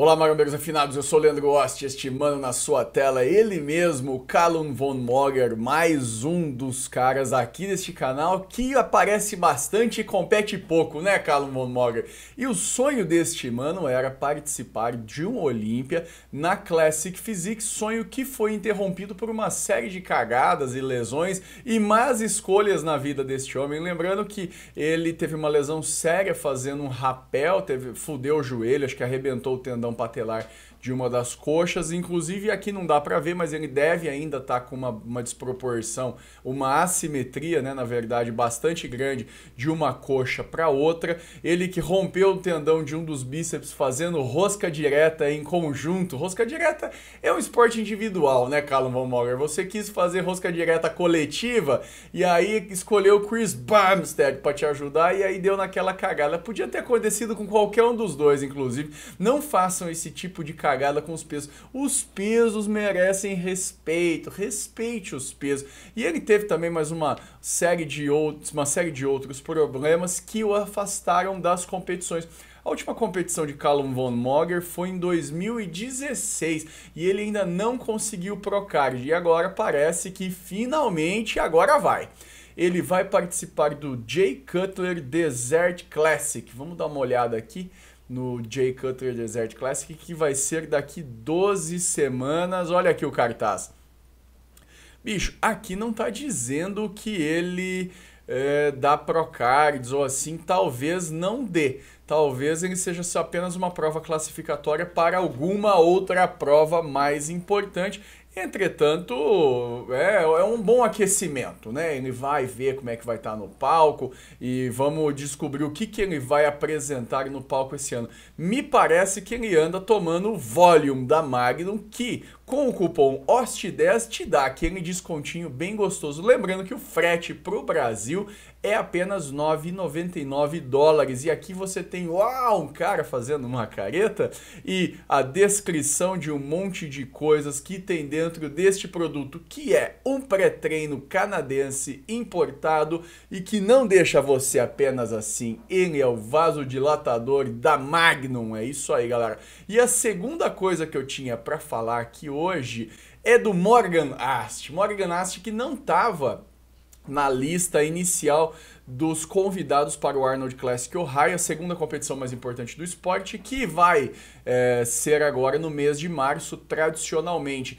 Olá, marombeiros afinados, eu sou o Leandro Oste, este mano na sua tela, ele mesmo, Calum Von Moger, mais um dos caras aqui deste canal que aparece bastante e compete pouco, né, Calum Von Moger? E o sonho deste mano era participar de um Olímpia na Classic Physics, sonho que foi interrompido por uma série de cagadas e lesões e más escolhas na vida deste homem. Lembrando que ele teve uma lesão séria fazendo um rapel, teve, fudeu o joelho, acho que arrebentou o tendão tendão patelar de uma das coxas. Inclusive aqui não dá para ver, mas ele deve ainda estar tá com uma, uma desproporção, uma assimetria, né, na verdade, bastante grande de uma coxa para outra. Ele que rompeu o tendão de um dos bíceps fazendo rosca direta em conjunto. Rosca direta é um esporte individual, né, Callum Von Moller? Você quis fazer rosca direta coletiva e aí escolheu Chris Bumstead para te ajudar e aí deu naquela cagada. Podia ter acontecido com qualquer um dos dois, inclusive. Não façam esse tipo de cagada cagada com os pesos. Os pesos merecem respeito, respeite os pesos. E ele teve também mais uma série de outros, uma série de outros problemas que o afastaram das competições. A última competição de Callum von Moger foi em 2016 e ele ainda não conseguiu o Procard. E agora parece que finalmente agora vai ele vai participar do Jay Cutler Desert Classic. Vamos dar uma olhada aqui no Jay Cutler Desert Classic, que vai ser daqui 12 semanas. Olha aqui o cartaz. Bicho, aqui não tá dizendo que ele é, dá Procards ou assim, talvez não dê. Talvez ele seja só apenas uma prova classificatória para alguma outra prova mais importante. Entretanto, é, é, um bom aquecimento, né? Ele vai ver como é que vai estar tá no palco e vamos descobrir o que, que ele vai apresentar no palco esse ano. Me parece que ele anda tomando o volume da Magnum, que, com o cupom OST10 te dá aquele descontinho bem gostoso. Lembrando que o frete para o Brasil é apenas 9,99 dólares. E aqui você tem uau, um cara fazendo uma careta e a descrição de um monte de coisas que tem dentro deste produto, que é um pré-treino canadense importado e que não deixa você apenas assim. Ele é o vasodilatador da Magnum. É isso aí, galera. E a segunda coisa que eu tinha para falar aqui hoje hoje é do Morgan Ast. Morgan Ast que não estava na lista inicial dos convidados para o Arnold Classic Ohio, a segunda competição mais importante do esporte, que vai é, ser agora no mês de março, tradicionalmente.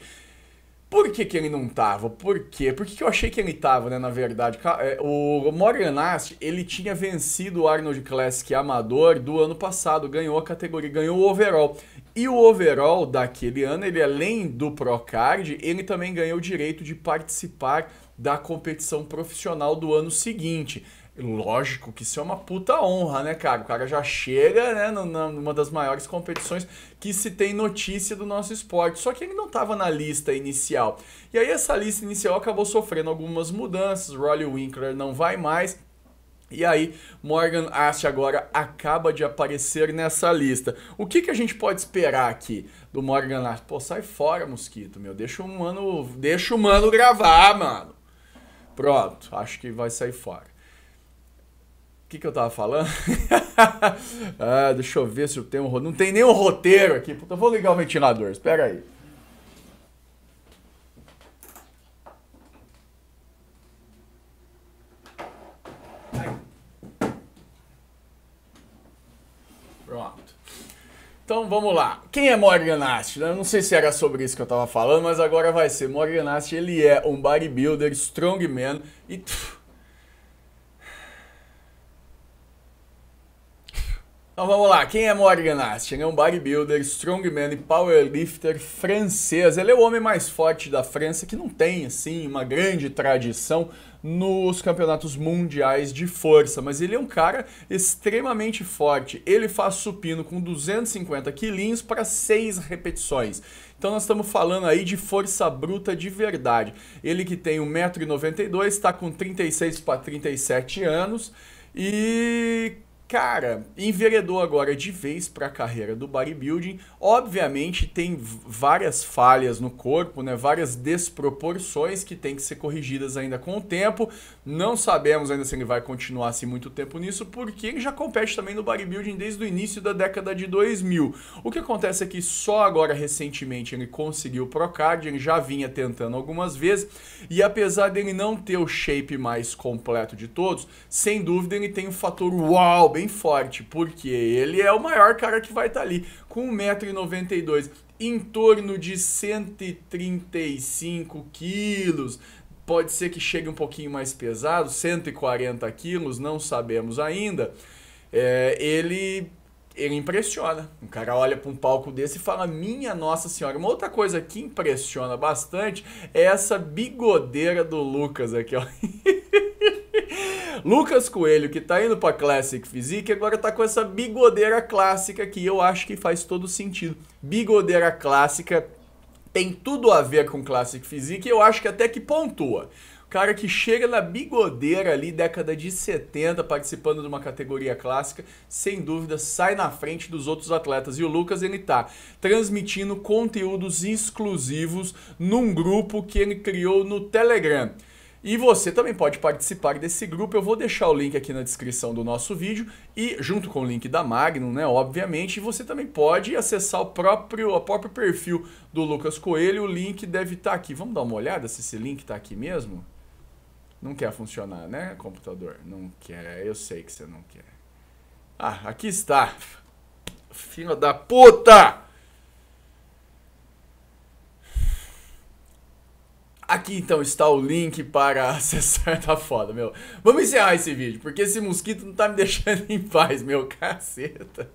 Por que, que ele não tava? Por quê? Por que, que eu achei que ele tava, né? Na verdade, é, o Morgan Ast, ele tinha vencido o Arnold Classic Amador do ano passado, ganhou a categoria, ganhou o overall. E o overall daquele ano, ele além do Procard, ele também ganhou o direito de participar da competição profissional do ano seguinte. Lógico que isso é uma puta honra, né, cara? O cara já chega, né, numa das maiores competições que se tem notícia do nosso esporte. Só que ele não estava na lista inicial. E aí essa lista inicial acabou sofrendo algumas mudanças. Rolly Winkler não vai mais. E aí, Morgan Ast agora acaba de aparecer nessa lista. O que, que a gente pode esperar aqui do Morgan Ast? Pô, sai fora, mosquito, meu. Deixa o mano, deixa o mano gravar, mano. Pronto, acho que vai sair fora que, que eu tava falando? ah, deixa eu ver se eu tenho um roteiro. Não tem nenhum roteiro aqui. Puta, vou ligar o ventilador. Espera aí. Pronto. Então vamos lá. Quem é Morgan Ast? Eu não sei se era sobre isso que eu tava falando, mas agora vai ser. Morgan Ast, ele é um bodybuilder, strongman e... Então vamos lá, quem é Morgan Astin? É um bodybuilder, strongman e powerlifter francês. Ele é o homem mais forte da França que não tem, assim, uma grande tradição nos campeonatos mundiais de força, mas ele é um cara extremamente forte. Ele faz supino com 250 quilinhos para 6 repetições. Então nós estamos falando aí de força bruta de verdade. Ele que tem 1,92m, está com 36 para 37 anos e Cara, enveredou agora de vez para a carreira do bodybuilding. Obviamente tem várias falhas no corpo, né? Várias desproporções que tem que ser corrigidas ainda com o tempo. Não sabemos ainda se ele vai continuar assim muito tempo nisso, porque ele já compete também no bodybuilding desde o início da década de 2000. O que acontece é que só agora recentemente ele conseguiu o Procard, ele já vinha tentando algumas vezes, e apesar dele não ter o shape mais completo de todos, sem dúvida ele tem o um fator uau, bem forte, porque ele é o maior cara que vai estar tá ali, com 1,92m, em torno de 135 quilos, pode ser que chegue um pouquinho mais pesado, 140 quilos, não sabemos ainda. É, ele ele impressiona. O cara olha para um palco desse e fala: Minha Nossa Senhora. Uma outra coisa que impressiona bastante é essa bigodeira do Lucas aqui, ó. Lucas Coelho, que tá indo pra Classic Physique, agora tá com essa bigodeira clássica que eu acho que faz todo sentido. Bigodeira clássica tem tudo a ver com Classic Physique e eu acho que até que pontua cara que chega na bigodeira ali, década de 70, participando de uma categoria clássica, sem dúvida sai na frente dos outros atletas. E o Lucas, ele tá transmitindo conteúdos exclusivos num grupo que ele criou no Telegram. E você também pode participar desse grupo. Eu vou deixar o link aqui na descrição do nosso vídeo e junto com o link da Magnum, né, obviamente, você também pode acessar o próprio o próprio perfil do Lucas Coelho. O link deve estar tá aqui. Vamos dar uma olhada se esse link está aqui mesmo. Não quer funcionar, né, computador? Não quer. Eu sei que você não quer. Ah, aqui está. Filho da puta! Aqui então está o link para acessar, tá foda, meu. Vamos encerrar esse vídeo, porque esse mosquito não tá me deixando em paz, meu, caceta.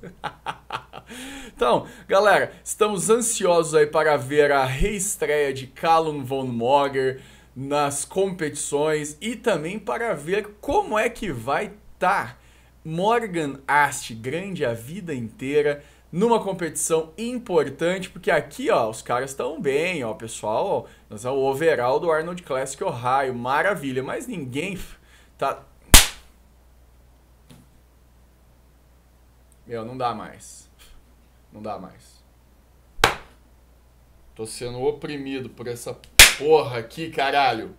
então, galera, estamos ansiosos aí para ver a reestreia de Callum Von Mogger nas competições e também para ver como é que vai estar tá Morgan Ast, grande a vida inteira, numa competição importante, porque aqui, ó, os caras estão bem, ó, pessoal, ó, nós é o overall do Arnold Classic Ohio, maravilha, mas ninguém tá Meu, não dá mais. Não dá mais. Tô sendo oprimido por essa porra aqui, caralho.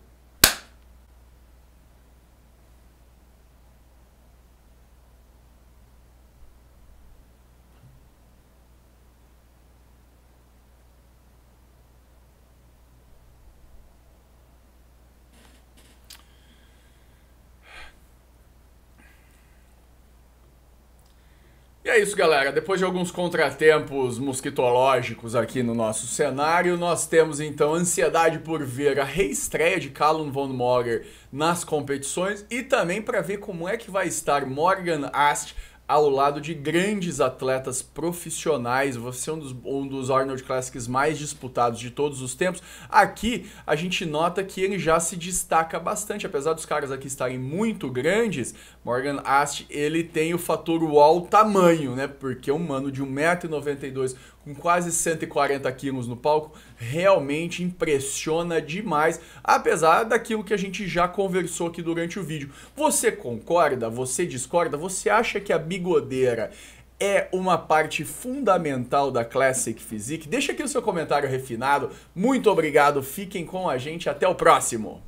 E é isso, galera. Depois de alguns contratempos mosquitológicos aqui no nosso cenário, nós temos então ansiedade por ver a reestreia de Callum von Morger nas competições e também para ver como é que vai estar Morgan Ast ao lado de grandes atletas profissionais. Você é um dos, um dos Arnold Classics mais disputados de todos os tempos. Aqui a gente nota que ele já se destaca bastante, apesar dos caras aqui estarem muito grandes. Morgan Ast ele tem o fator wall tamanho, né? Porque é um mano de 1,92m, com quase 140 quilos no palco, realmente impressiona demais, apesar daquilo que a gente já conversou aqui durante o vídeo. Você concorda? Você discorda? Você acha que a bigodeira é uma parte fundamental da Classic Physique? Deixa aqui o seu comentário refinado. Muito obrigado, fiquem com a gente, até o próximo!